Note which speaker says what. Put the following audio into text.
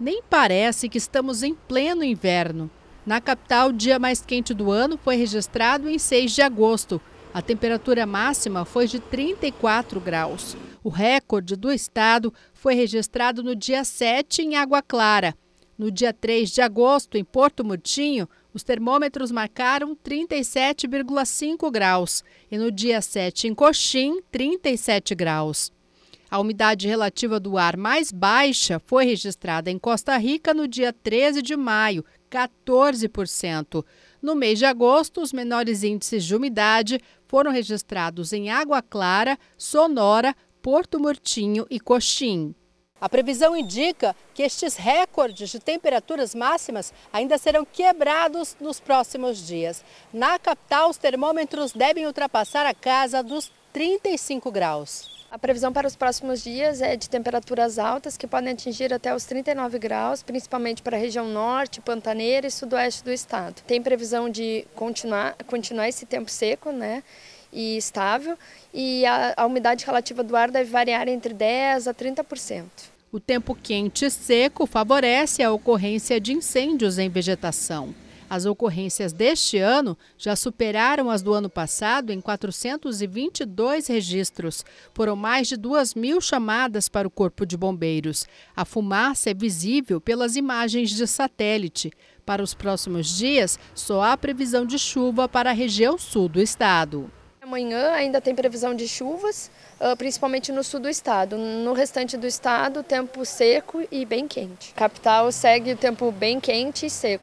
Speaker 1: Nem parece que estamos em pleno inverno. Na capital, o dia mais quente do ano foi registrado em 6 de agosto. A temperatura máxima foi de 34 graus. O recorde do estado foi registrado no dia 7 em Água Clara. No dia 3 de agosto, em Porto Murtinho, os termômetros marcaram 37,5 graus e no dia 7 em Coxim, 37 graus. A umidade relativa do ar mais baixa foi registrada em Costa Rica no dia 13 de maio, 14%. No mês de agosto, os menores índices de umidade foram registrados em Água Clara, Sonora, Porto Murtinho e Coxim. A previsão indica que estes recordes de temperaturas máximas ainda serão quebrados nos próximos dias. Na capital, os termômetros devem ultrapassar a casa dos 35 graus.
Speaker 2: A previsão para os próximos dias é de temperaturas altas que podem atingir até os 39 graus, principalmente para a região norte, pantaneira e sudoeste do estado. Tem previsão de continuar, continuar esse tempo seco, né? e estável, e a, a, umidade relativa do ar deve variar entre 10% a 30%.
Speaker 1: O tempo quente e seco favorece a ocorrência de incêndios em vegetação. As ocorrências deste ano já superaram as do ano passado em 422 registros. Foram mais de 2 mil chamadas para o Corpo de Bombeiros. A fumaça é visível pelas imagens de satélite. Para os próximos dias, só há previsão de chuva para a região sul do estado.
Speaker 2: Amanhã ainda tem previsão de chuvas, ah, principalmente no sul do estado. No restante do estado, tempo seco e bem quente. Capital segue o tempo bem quente e seco.